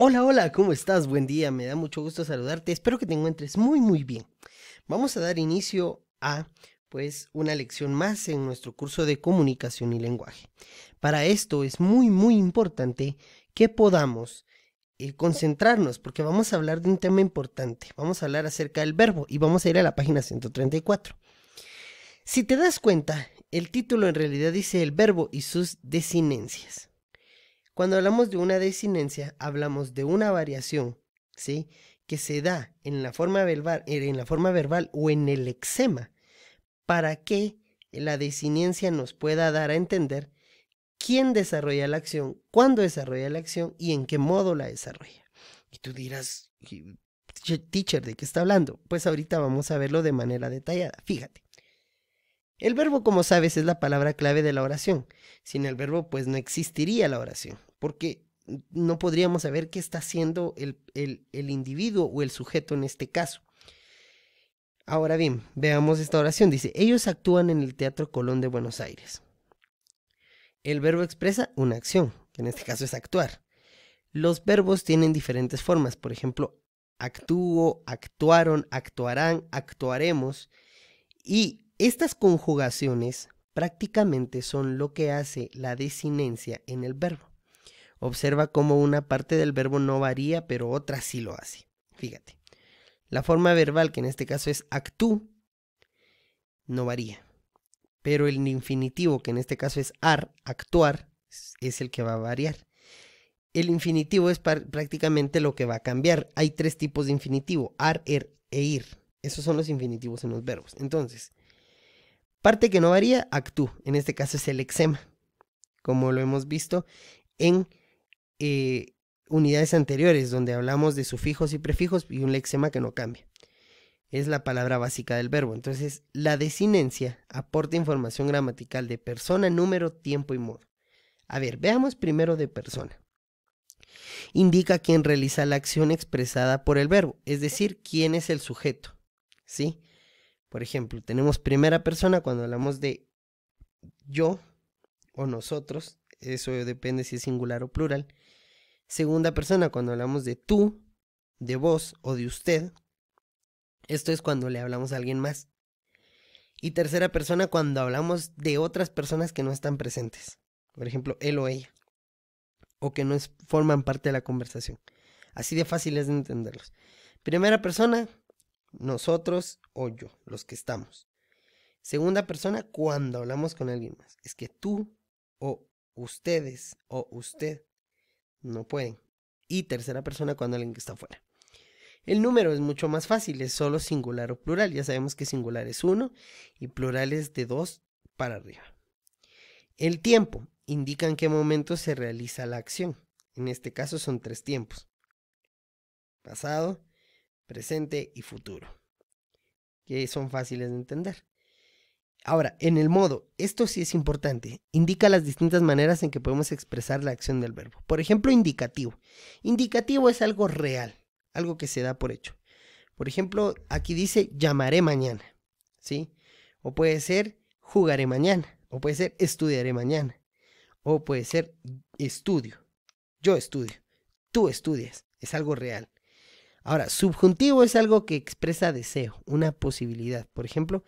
Hola, hola, ¿cómo estás? Buen día, me da mucho gusto saludarte, espero que te encuentres muy, muy bien. Vamos a dar inicio a, pues, una lección más en nuestro curso de comunicación y lenguaje. Para esto es muy, muy importante que podamos eh, concentrarnos, porque vamos a hablar de un tema importante, vamos a hablar acerca del verbo y vamos a ir a la página 134. Si te das cuenta, el título en realidad dice el verbo y sus desinencias. Cuando hablamos de una desinencia, hablamos de una variación, ¿sí? Que se da en la forma verbal, eh, en la forma verbal o en el eczema para que la desinencia nos pueda dar a entender quién desarrolla la acción, cuándo desarrolla la acción y en qué modo la desarrolla. Y tú dirás, teacher, ¿de qué está hablando? Pues ahorita vamos a verlo de manera detallada. Fíjate. El verbo, como sabes, es la palabra clave de la oración. Sin el verbo, pues no existiría la oración, porque no podríamos saber qué está haciendo el, individuo o el sujeto en este caso. Ahora bien, veamos esta oración. Dice, ellos actúan en el Teatro Colón de Buenos Aires. El verbo expresa una acción, que en este caso es actuar. Los verbos tienen diferentes formas, por ejemplo, actúo, actuaron, actuarán, actuaremos. Y estas conjugaciones prácticamente son lo que hace la desinencia en el verbo. Observa cómo una parte del verbo no varía, pero otra sí lo hace. Fíjate. La forma verbal, que en este caso es actú, no varía. Pero el infinitivo, que en este caso es ar, actuar, es el que va a variar. El infinitivo es prácticamente lo que va a cambiar. Hay tres tipos de infinitivo, ar, er e ir. Esos son los infinitivos en los verbos. Entonces, Parte que no varía, actú. En este caso es el lexema, como lo hemos visto en eh, unidades anteriores, donde hablamos de sufijos y prefijos y un lexema que no cambia. Es la palabra básica del verbo. Entonces, la desinencia aporta información gramatical de persona, número, tiempo y modo. A ver, veamos primero de persona. Indica quién realiza la acción expresada por el verbo, es decir, quién es el sujeto. ¿Sí? Por ejemplo, tenemos primera persona cuando hablamos de yo o nosotros, eso depende si es singular o plural. Segunda persona cuando hablamos de tú, de vos o de usted. Esto es cuando le hablamos a alguien más. Y tercera persona cuando hablamos de otras personas que no están presentes. Por ejemplo, él o ella. O que no forman parte de la conversación. Así de fácil es de entenderlos. Primera persona nosotros o yo, los que estamos. Segunda persona, cuando hablamos con alguien más. Es que tú o ustedes o usted no pueden. Y tercera persona, cuando alguien que está afuera. El número es mucho más fácil, es solo singular o plural. Ya sabemos que singular es uno y plural es de dos para arriba. El tiempo indica en qué momento se realiza la acción. En este caso son tres tiempos. Pasado, presente y futuro, que son fáciles de entender. Ahora, en el modo, esto sí es importante, indica las distintas maneras en que podemos expresar la acción del verbo. Por ejemplo, indicativo. Indicativo es algo real, algo que se da por hecho. Por ejemplo, aquí dice llamaré mañana, ¿sí? O puede ser jugaré mañana, o puede ser estudiaré mañana, o puede ser estudio, yo estudio, tú estudias, es algo real. Ahora, subjuntivo es algo que expresa deseo, una posibilidad. Por ejemplo,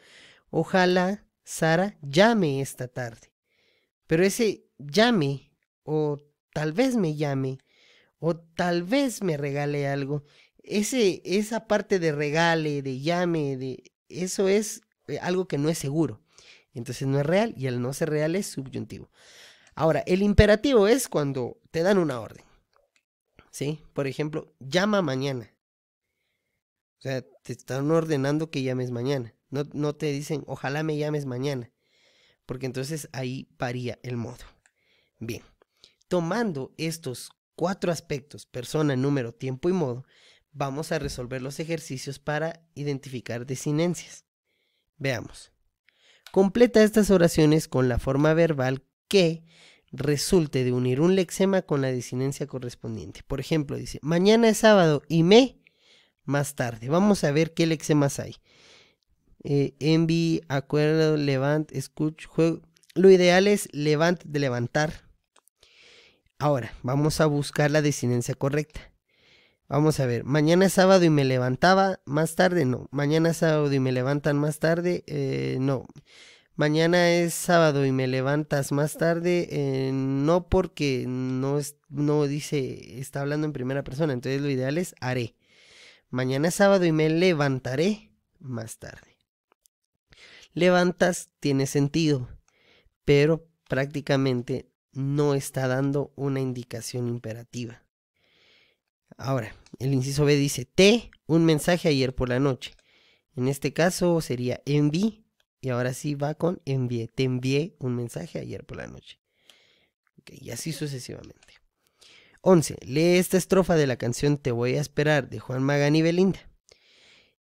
ojalá Sara llame esta tarde. Pero ese llame, o tal vez me llame, o tal vez me regale algo, ese, esa parte de regale, de llame, de eso es eh, algo que no es seguro. Entonces no es real y al no ser real es subjuntivo. Ahora, el imperativo es cuando te dan una orden. ¿Sí? Por ejemplo, llama mañana. O sea, te están ordenando que llames mañana. No, te dicen, ojalá me llames mañana. Porque entonces ahí paría el modo. Bien, tomando estos cuatro aspectos, persona, número, tiempo y modo, vamos a resolver los ejercicios para identificar desinencias. Veamos. Completa estas oraciones con la forma verbal que resulte de unir un lexema con la desinencia correspondiente. Por ejemplo, dice, mañana es sábado y me más tarde. Vamos a ver qué lexemas hay. Eh, acuerdo, levant, escuch, juego. Lo ideal es levant de levantar. Ahora, vamos a buscar la desinencia correcta. Vamos a ver, mañana es sábado y me levantaba más tarde, no. Mañana es sábado y me levantan más tarde, eh, no. Mañana es sábado y me levantas más tarde, eh, no porque no, es, no dice, está hablando en primera persona, entonces lo ideal es haré. Mañana es sábado y me levantaré más tarde. Levantas tiene sentido, pero prácticamente no está dando una indicación imperativa. Ahora, el inciso B dice, te, un mensaje ayer por la noche. En este caso sería enví, y ahora sí va con envié, te envié un mensaje ayer por la noche. y así sucesivamente. 11. Lee esta estrofa de la canción Te voy a esperar de Juan Magani y Belinda.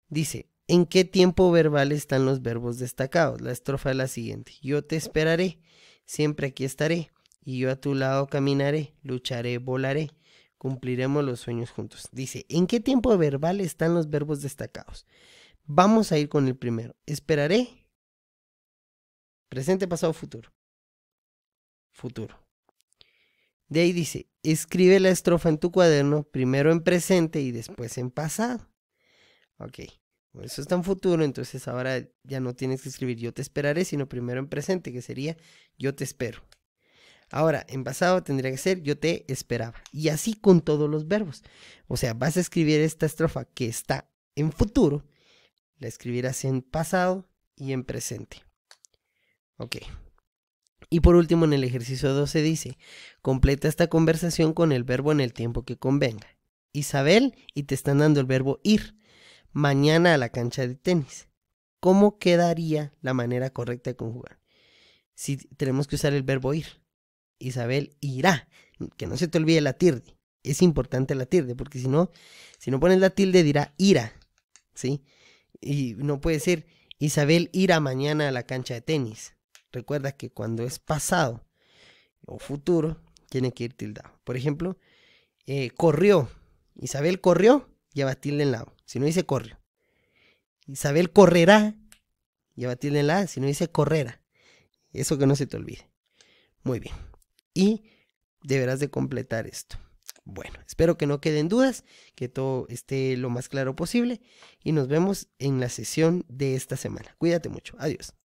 Dice, ¿en qué tiempo verbal están los verbos destacados? La estrofa es la siguiente. Yo te esperaré, siempre aquí estaré, y yo a tu lado caminaré, lucharé, volaré, cumpliremos los sueños juntos. Dice, ¿en qué tiempo verbal están los verbos destacados? Vamos a ir con el primero. Esperaré. Presente, pasado, futuro. Futuro. De ahí dice, escribe la estrofa en tu cuaderno, primero en presente y después en pasado. Ok, eso está en futuro, entonces ahora ya no tienes que escribir yo te esperaré, sino primero en presente, que sería yo te espero. Ahora, en pasado tendría que ser yo te esperaba. Y así con todos los verbos. O sea, vas a escribir esta estrofa que está en futuro, la escribirás en pasado y en presente. Ok. Y por último, en el ejercicio 12 dice, completa esta conversación con el verbo en el tiempo que convenga. Isabel, y te están dando el verbo ir, mañana a la cancha de tenis. ¿Cómo quedaría la manera correcta de conjugar? Si tenemos que usar el verbo ir, Isabel irá. Que no se te olvide la tilde. Es importante la tilde, porque si no, si no pones la tilde dirá ira, ¿sí? Y no puede ser Isabel irá mañana a la cancha de tenis Recuerda que cuando es pasado o futuro, tiene que ir tildado. Por ejemplo, eh, corrió. Isabel corrió, lleva tilde en la Si no dice corrió. Isabel correrá, lleva tilde en la Si no dice correrá. Eso que no se te olvide. Muy bien. Y deberás de completar esto. Bueno, espero que no queden dudas, que todo esté lo más claro posible y nos vemos en la sesión de esta semana. Cuídate mucho. Adiós.